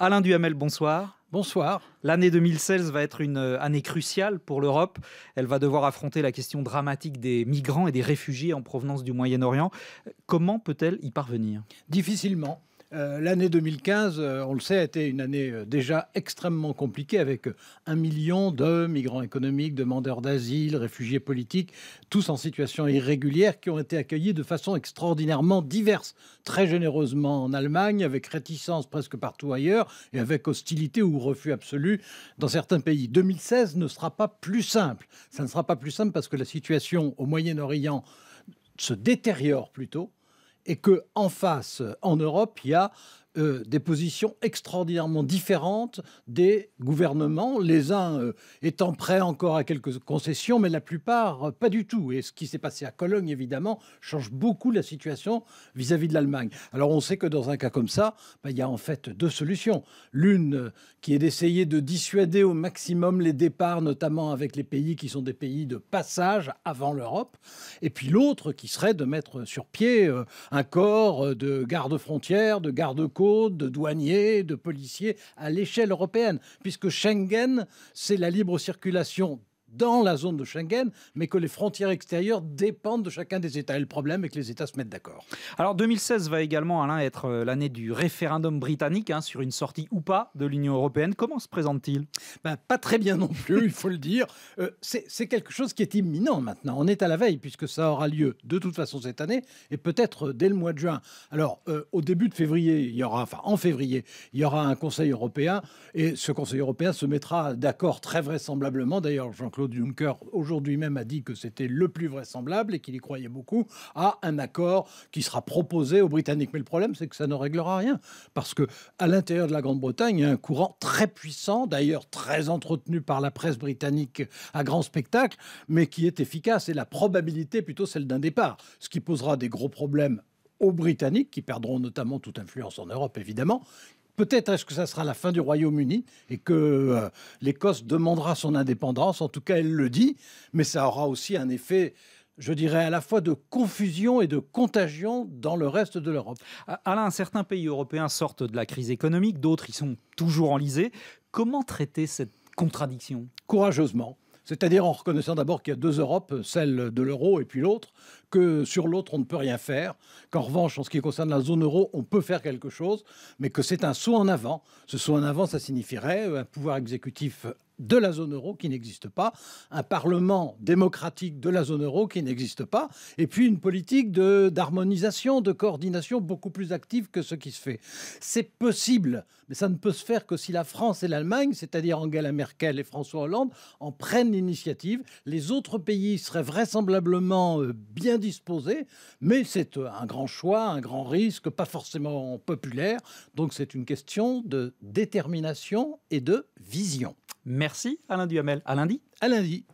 Alain Duhamel, bonsoir. Bonsoir. L'année 2016 va être une euh, année cruciale pour l'Europe. Elle va devoir affronter la question dramatique des migrants et des réfugiés en provenance du Moyen-Orient. Euh, comment peut-elle y parvenir Difficilement. Euh, l'année 2015, euh, on le sait, a été une année euh, déjà extrêmement compliquée avec un million de migrants économiques, demandeurs d'asile, réfugiés politiques, tous en situation irrégulière, qui ont été accueillis de façon extraordinairement diverse, très généreusement en Allemagne, avec réticence presque partout ailleurs, et avec hostilité ou refus absolu dans certains pays. 2016 ne sera pas plus simple. Ça ne sera pas plus simple parce que la situation au Moyen-Orient se détériore plutôt et que en face, en Europe, il y a euh, des positions extraordinairement différentes des gouvernements, les uns euh, étant prêts encore à quelques concessions, mais la plupart euh, pas du tout. Et ce qui s'est passé à Cologne, évidemment, change beaucoup la situation vis-à-vis de l'Allemagne. Alors on sait que dans un cas comme ça, bah, il y a en fait deux solutions. L'une qui est d'essayer de dissuader au maximum les départs, notamment avec les pays qui sont des pays de passage avant l'Europe, et puis l'autre qui serait de mettre sur pied un corps de garde-frontières, de garde-côtes, de douaniers, de policiers à l'échelle européenne, puisque Schengen, c'est la libre circulation dans la zone de Schengen, mais que les frontières extérieures dépendent de chacun des États. Et le problème est que les États se mettent d'accord. Alors 2016 va également, Alain, être euh, l'année du référendum britannique hein, sur une sortie ou pas de l'Union européenne. Comment se présente-t-il ben, Pas très bien non plus, il faut le dire. Euh, c'est quelque chose qui est imminent maintenant. On est à la veille, puisque ça aura lieu de toute façon cette année, et peut-être euh, dès le mois de juin. Alors, au début de février, il y aura, enfin en février, il y aura un Conseil européen, et ce Conseil européen se mettra d'accord très vraisemblablement, d'ailleurs Jean-Claude Juncker aujourd'hui même a dit que c'était le plus vraisemblable et qu'il y croyait beaucoup, à un accord qui sera proposé aux Britanniques. Mais le problème, c'est que ça ne réglera rien. Parce que à l'intérieur de la Grande-Bretagne, il y a un courant très puissant, d'ailleurs très entretenu par la presse britannique à grand spectacle, mais qui est efficace. Et la probabilité plutôt celle d'un départ. Ce qui posera des gros problèmes aux Britanniques, qui perdront notamment toute influence en Europe, évidemment, Peut-être est-ce que ça sera la fin du Royaume-Uni et que euh, l'Écosse demandera son indépendance, en tout cas elle le dit, mais ça aura aussi un effet je dirais, à la fois de confusion et de contagion dans le reste de l'Europe. Alain, certains pays européens sortent de la crise économique, d'autres y sont toujours enlisés. Comment traiter cette contradiction Courageusement c'est-à-dire en reconnaissant d'abord qu'il y a deux Europes, celle de l'euro et puis l'autre, que sur l'autre on ne peut rien faire, qu'en revanche en ce qui concerne la zone euro on peut faire quelque chose, mais que c'est un saut en avant. Ce saut en avant, ça signifierait un pouvoir exécutif de la zone euro qui n'existe pas, un parlement démocratique de la zone euro qui n'existe pas, et puis une politique d'harmonisation, de, coordination beaucoup plus active que ce qui se fait. C'est possible, mais ça ne peut se faire que si la France et l'Allemagne, c'est-à-dire Angela Merkel et François Hollande, en prennent l'initiative. Les autres pays seraient vraisemblablement euh, bien disposés, mais c'est euh, un grand choix, un grand risque, pas forcément populaire, donc c'est une question de détermination et de vision. Merci Alain Duhamel. À lundi. À lundi.